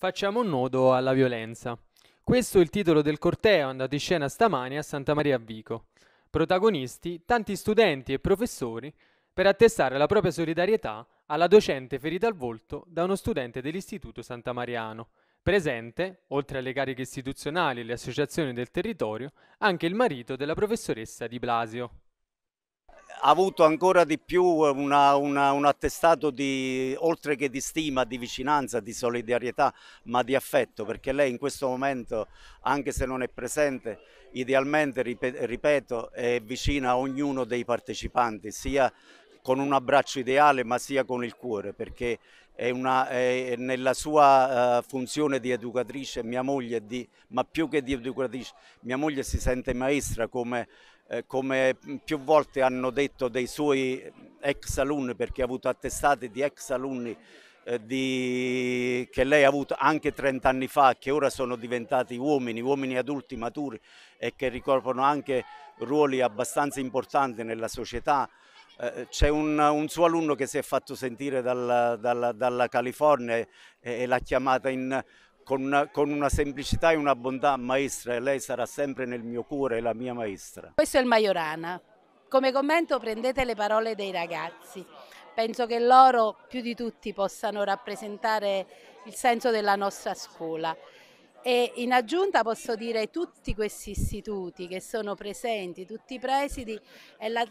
Facciamo un nodo alla violenza. Questo è il titolo del corteo andato in scena stamani a Santa Maria a Vico. Protagonisti tanti studenti e professori per attestare la propria solidarietà alla docente ferita al volto da uno studente dell'Istituto Santa Mariano. Presente, oltre alle cariche istituzionali e le associazioni del territorio, anche il marito della professoressa Di Blasio ha avuto ancora di più una, una, un attestato di, oltre che di stima, di vicinanza, di solidarietà, ma di affetto, perché lei in questo momento, anche se non è presente, idealmente, ripeto, è vicina a ognuno dei partecipanti, sia con un abbraccio ideale, ma sia con il cuore, perché è una, è nella sua uh, funzione di educatrice, mia moglie, di, ma più che di educatrice, mia moglie si sente maestra come eh, come più volte hanno detto dei suoi ex alunni, perché ha avuto attestati di ex alunni eh, di... che lei ha avuto anche 30 anni fa, che ora sono diventati uomini, uomini adulti maturi e che ricoprono anche ruoli abbastanza importanti nella società. Eh, c'è un, un, suo alunno che si è fatto sentire dalla, dalla, dalla California e, eh, e l'ha chiamata in con una, con una, semplicità e una bontà maestra e lei sarà sempre nel mio cuore la mia maestra. Questo è il Maiorana. Come commento prendete le parole dei ragazzi. Penso che loro più di tutti possano rappresentare il senso della nostra scuola. E in aggiunta posso dire tutti questi istituti che sono presenti, tutti i presidi, la,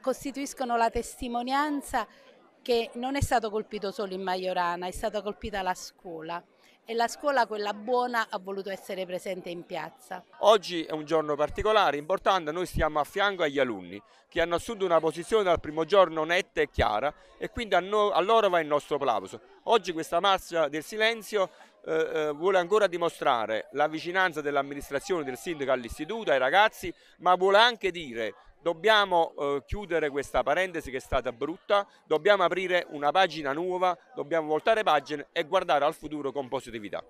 costituiscono la testimonianza che non è stato colpito solo in Maiorana, è stata colpita la scuola e la scuola, quella buona, ha voluto essere presente in piazza. Oggi è un giorno particolare, importante, noi stiamo a fianco agli alunni che hanno assunto una posizione dal primo giorno netta e chiara e quindi a, noi, a loro va il nostro applauso. Oggi questa marcia del silenzio eh, eh, vuole ancora dimostrare la vicinanza dell'amministrazione, del sindaco all'istituto, ai ragazzi, ma vuole anche dire dobbiamo eh, chiudere questa parentesi che è stata brutta, dobbiamo aprire una pagina nuova, dobbiamo voltare pagine e guardare al futuro con positività.